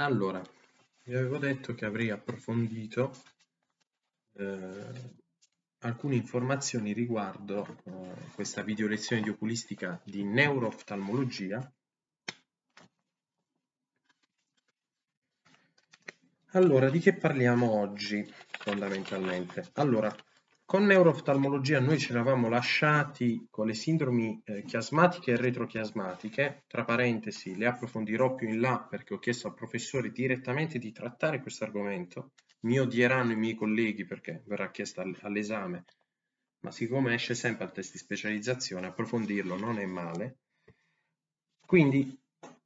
Allora, vi avevo detto che avrei approfondito eh, alcune informazioni riguardo eh, questa video lezione di oculistica di neurooftalmologia. Allora, di che parliamo oggi fondamentalmente? Allora, con neuroftalmologia noi ci eravamo lasciati con le sindromi eh, chiasmatiche e retrochiasmatiche, tra parentesi le approfondirò più in là perché ho chiesto al professore direttamente di trattare questo argomento, mi odieranno i miei colleghi perché verrà chiesto all'esame, ma siccome esce sempre al test di specializzazione approfondirlo non è male. Quindi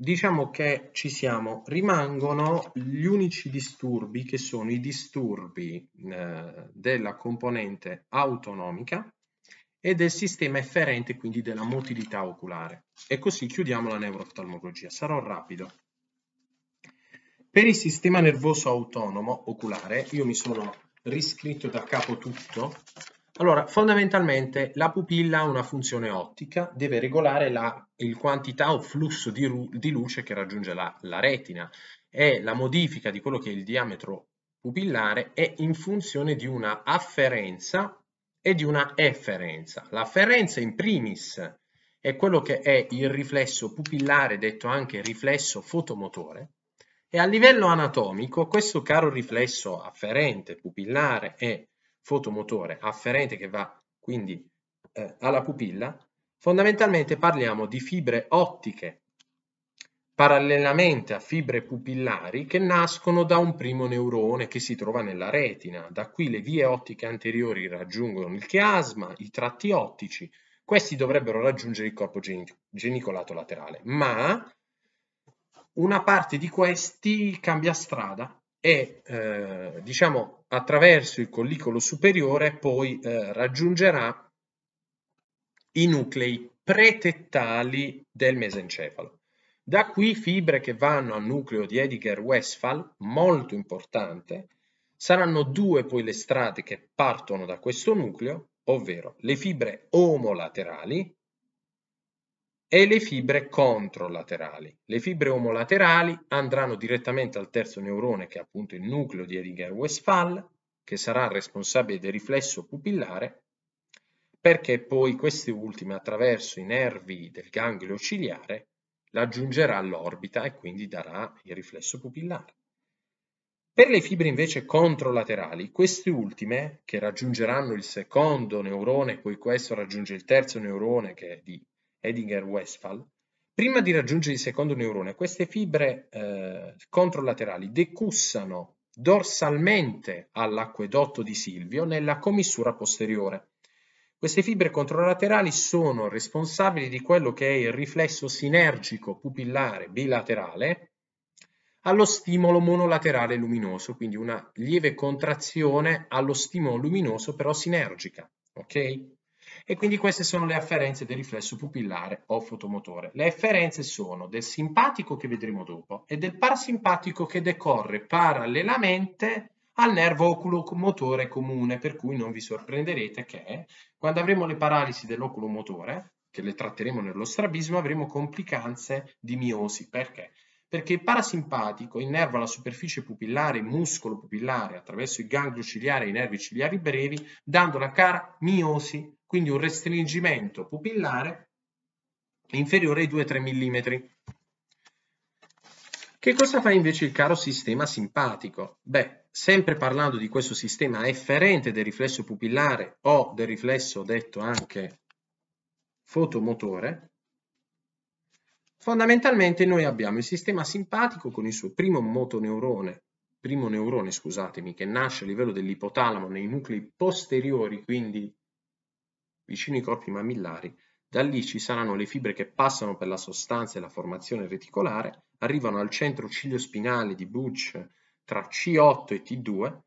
diciamo che ci siamo, rimangono gli unici disturbi che sono i disturbi eh, della componente autonomica e del sistema efferente, quindi della motilità oculare. E così chiudiamo la neuroftalmologia. Sarò rapido. Per il sistema nervoso autonomo oculare, io mi sono riscritto da capo tutto, allora, fondamentalmente la pupilla ha una funzione ottica, deve regolare la il quantità o flusso di, di luce che raggiunge la, la retina e la modifica di quello che è il diametro pupillare è in funzione di una afferenza e di una efferenza. L'afferenza in primis è quello che è il riflesso pupillare, detto anche riflesso fotomotore, e a livello anatomico questo caro riflesso afferente, pupillare e fotomotore afferente che va quindi eh, alla pupilla, fondamentalmente parliamo di fibre ottiche parallelamente a fibre pupillari che nascono da un primo neurone che si trova nella retina. Da qui le vie ottiche anteriori raggiungono il chiasma, i tratti ottici, questi dovrebbero raggiungere il corpo genicolato laterale, ma una parte di questi cambia strada e eh, diciamo attraverso il collicolo superiore poi eh, raggiungerà i nuclei pretettali del mesencefalo. Da qui fibre che vanno al nucleo di Ediger-Westphal, molto importante, saranno due poi le strade che partono da questo nucleo, ovvero le fibre omolaterali, e le fibre controlaterali. Le fibre omolaterali andranno direttamente al terzo neurone, che è appunto il nucleo di Edinger-Westphal, che sarà responsabile del riflesso pupillare, perché poi queste ultime, attraverso i nervi del ganglio ciliare, raggiungerà all'orbita e quindi darà il riflesso pupillare. Per le fibre invece controlaterali, queste ultime, che raggiungeranno il secondo neurone, poi questo raggiunge il terzo neurone, che è di Edinger Westphal, prima di raggiungere il secondo neurone, queste fibre eh, controlaterali decussano dorsalmente all'acquedotto di Silvio nella commissura posteriore. Queste fibre controlaterali sono responsabili di quello che è il riflesso sinergico pupillare bilaterale allo stimolo monolaterale luminoso, quindi una lieve contrazione allo stimolo luminoso però sinergica. ok? e quindi queste sono le afferenze del riflesso pupillare o fotomotore. Le afferenze sono del simpatico che vedremo dopo e del parasimpatico che decorre parallelamente al nervo oculomotore comune, per cui non vi sorprenderete che quando avremo le paralisi dell'oculomotore, che le tratteremo nello strabismo, avremo complicanze di miosi. Perché? Perché il parasimpatico innerva la superficie pupillare, il muscolo pupillare, attraverso i ganglio ciliari e i nervi ciliari brevi, dando la cara miosi quindi un restringimento pupillare inferiore ai 2-3 mm. Che cosa fa invece il caro sistema simpatico? Beh, sempre parlando di questo sistema efferente del riflesso pupillare o del riflesso detto anche fotomotore, fondamentalmente noi abbiamo il sistema simpatico con il suo primo motoneurone, primo neurone, scusatemi, che nasce a livello dell'ipotalamo nei nuclei posteriori, quindi vicino ai corpi mammillari, da lì ci saranno le fibre che passano per la sostanza e la formazione reticolare, arrivano al centro ciliospinale di Butch tra C8 e T2,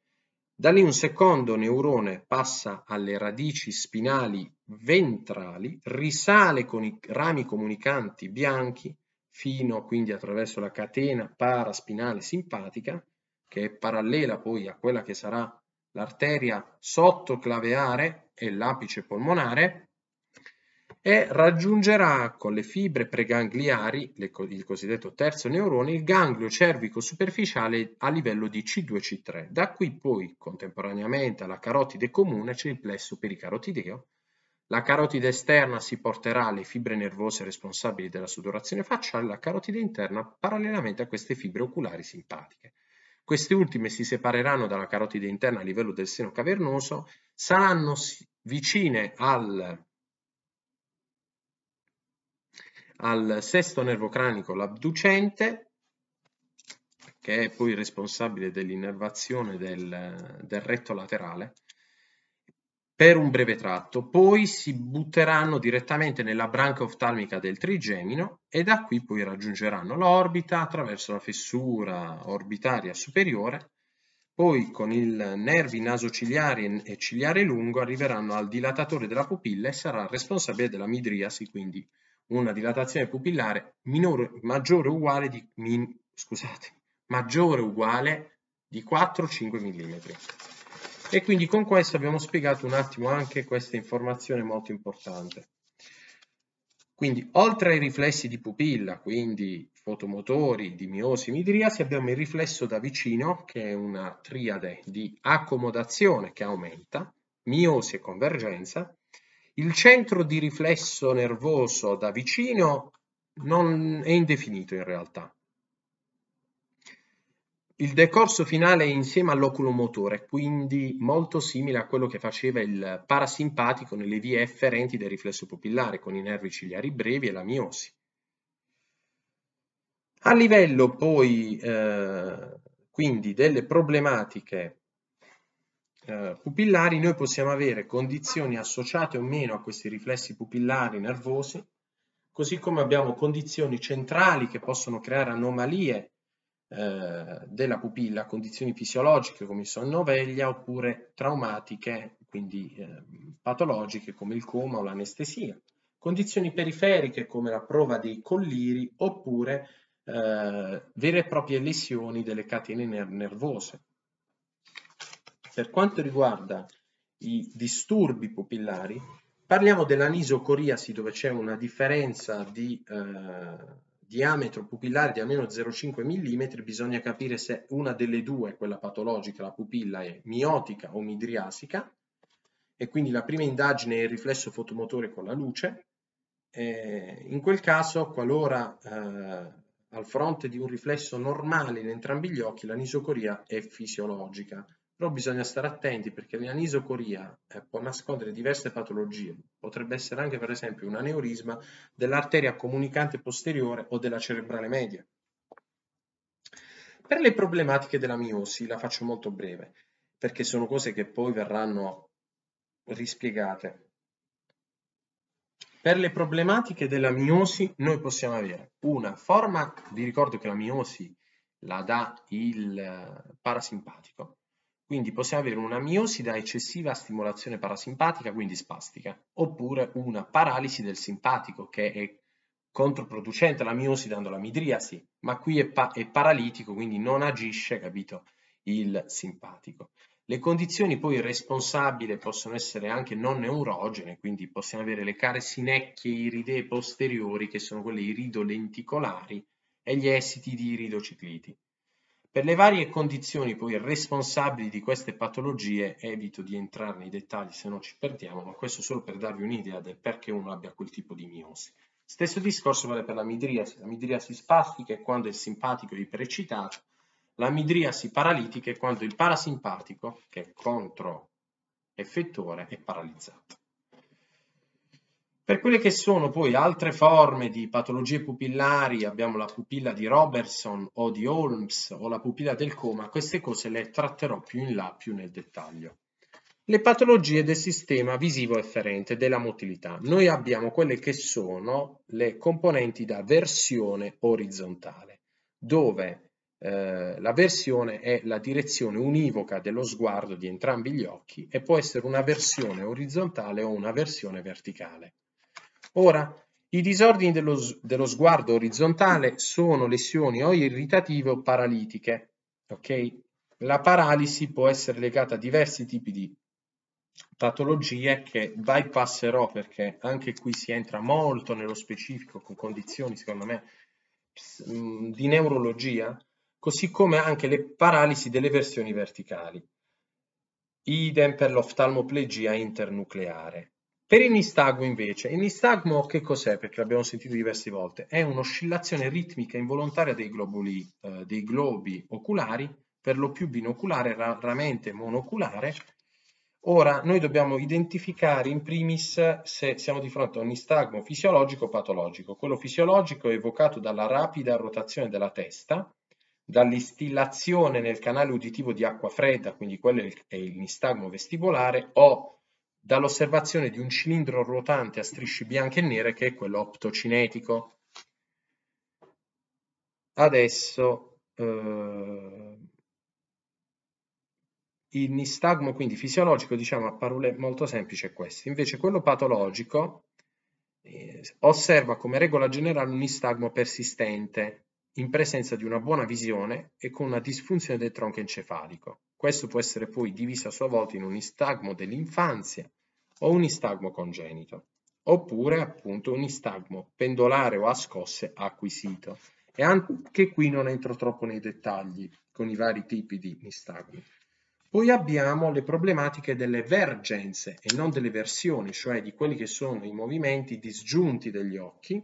da lì un secondo neurone passa alle radici spinali ventrali, risale con i rami comunicanti bianchi fino quindi attraverso la catena paraspinale simpatica, che è parallela poi a quella che sarà l'arteria sottoclaveare e l'apice polmonare e raggiungerà con le fibre pregangliari, le, il cosiddetto terzo neurone, il ganglio cervico superficiale a livello di C2-C3. Da qui poi, contemporaneamente alla carotide comune, c'è il plesso pericarotideo. La carotide esterna si porterà alle fibre nervose responsabili della sudorazione facciale, la carotide interna parallelamente a queste fibre oculari simpatiche. Queste ultime si separeranno dalla carotide interna a livello del seno cavernoso, saranno vicine al, al sesto nervo cranico l'abducente, che è poi responsabile dell'innervazione del, del retto laterale, per un breve tratto, poi si butteranno direttamente nella branca oftalmica del trigemino e da qui poi raggiungeranno l'orbita attraverso la fessura orbitaria superiore, poi con i nervi nasociliari e ciliare lungo arriveranno al dilatatore della pupilla e sarà responsabile della midriasi, quindi una dilatazione pupillare minore, maggiore o uguale di, min, scusate, maggiore o uguale di 4-5 mm. E quindi con questo abbiamo spiegato un attimo anche questa informazione molto importante. Quindi oltre ai riflessi di pupilla, quindi fotomotori, di miosi, midriasi, abbiamo il riflesso da vicino, che è una triade di accomodazione che aumenta, miosi e convergenza, il centro di riflesso nervoso da vicino non è indefinito in realtà, il decorso finale è insieme all'oculomotore, quindi molto simile a quello che faceva il parasimpatico nelle vie efferenti del riflesso pupillare con i nervi ciliari brevi e la miosi. A livello poi eh, quindi delle problematiche eh, pupillari noi possiamo avere condizioni associate o meno a questi riflessi pupillari nervosi, così come abbiamo condizioni centrali che possono creare anomalie eh, della pupilla condizioni fisiologiche come il sonno veglia oppure traumatiche, quindi eh, patologiche come il coma o l'anestesia, condizioni periferiche come la prova dei colliri oppure eh, vere e proprie lesioni delle catene ner nervose. Per quanto riguarda i disturbi pupillari, parliamo dell'anisocoriasi dove c'è una differenza di eh, diametro pupillare di almeno 0,5 mm, bisogna capire se una delle due, quella patologica, la pupilla, è miotica o midriasica, e quindi la prima indagine è il riflesso fotomotore con la luce. Eh, in quel caso, qualora eh, al fronte di un riflesso normale in entrambi gli occhi, l'anisocoria è fisiologica. Però bisogna stare attenti perché l'anisocoria eh, può nascondere diverse patologie. Potrebbe essere anche per esempio un aneurisma dell'arteria comunicante posteriore o della cerebrale media. Per le problematiche della miosi, la faccio molto breve, perché sono cose che poi verranno rispiegate. Per le problematiche della miosi noi possiamo avere una forma, vi ricordo che la miosi la dà il eh, parasimpatico, quindi possiamo avere una miosi da eccessiva stimolazione parasimpatica, quindi spastica, oppure una paralisi del simpatico che è controproducente alla miosi dando la midriasi, ma qui è, pa è paralitico, quindi non agisce, capito, il simpatico. Le condizioni poi responsabili possono essere anche non neurogene, quindi possiamo avere le care sinecchie iridee posteriori, che sono quelle iridolenticolari, e gli esiti di iridocicliti. Per le varie condizioni poi responsabili di queste patologie, evito di entrare nei dettagli se no ci perdiamo, ma questo solo per darvi un'idea del perché uno abbia quel tipo di miosi. Stesso discorso vale per la midriasi. La midriasi spastica è quando il simpatico è ipereccitato, la midriasi paralitica è quando il parasimpatico, che è contro effettore, è paralizzato. Per quelle che sono poi altre forme di patologie pupillari, abbiamo la pupilla di Robertson o di Holmes o la pupilla del coma, queste cose le tratterò più in là, più nel dettaglio. Le patologie del sistema visivo efferente, della motilità. Noi abbiamo quelle che sono le componenti da versione orizzontale, dove eh, la versione è la direzione univoca dello sguardo di entrambi gli occhi e può essere una versione orizzontale o una versione verticale. Ora, i disordini dello, dello sguardo orizzontale sono lesioni o irritative o paralitiche. ok? La paralisi può essere legata a diversi tipi di patologie che bypasserò perché anche qui si entra molto nello specifico con condizioni, secondo me, mm, di neurologia, così come anche le paralisi delle versioni verticali. Idem per l'oftalmoplegia internucleare. Per il nistagmo invece, il nistagmo che cos'è? Perché l'abbiamo sentito diverse volte, è un'oscillazione ritmica involontaria dei, globuli, eh, dei globi oculari, per lo più binoculare, raramente monoculare. Ora noi dobbiamo identificare in primis se siamo di fronte a un nistagmo fisiologico o patologico. Quello fisiologico è evocato dalla rapida rotazione della testa, dall'istillazione nel canale uditivo di acqua fredda, quindi quello è il nistagmo vestibolare, o dall'osservazione di un cilindro ruotante a strisce bianche e nere che è quello optocinetico. Adesso eh, il nistagmo quindi fisiologico, diciamo a parole molto semplici, è questo. Invece quello patologico eh, osserva come regola generale un nistagmo persistente, in presenza di una buona visione e con una disfunzione del tronco encefalico. Questo può essere poi diviso a sua volta in un istagmo dell'infanzia o un istagmo congenito, oppure appunto un istagmo pendolare o a scosse acquisito. E anche qui non entro troppo nei dettagli con i vari tipi di istagmi. Poi abbiamo le problematiche delle vergenze e non delle versioni, cioè di quelli che sono i movimenti disgiunti degli occhi,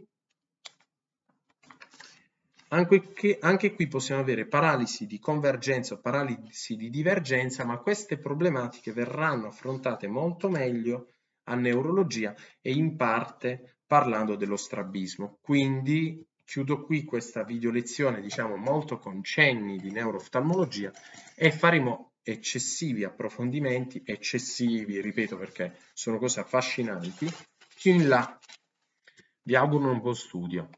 anche, che, anche qui possiamo avere paralisi di convergenza o paralisi di divergenza, ma queste problematiche verranno affrontate molto meglio a neurologia e in parte parlando dello strabismo. Quindi chiudo qui questa video lezione, diciamo molto con cenni di neuroftalmologia e faremo eccessivi approfondimenti, eccessivi, ripeto perché sono cose affascinanti, più in là. Vi auguro un buon studio.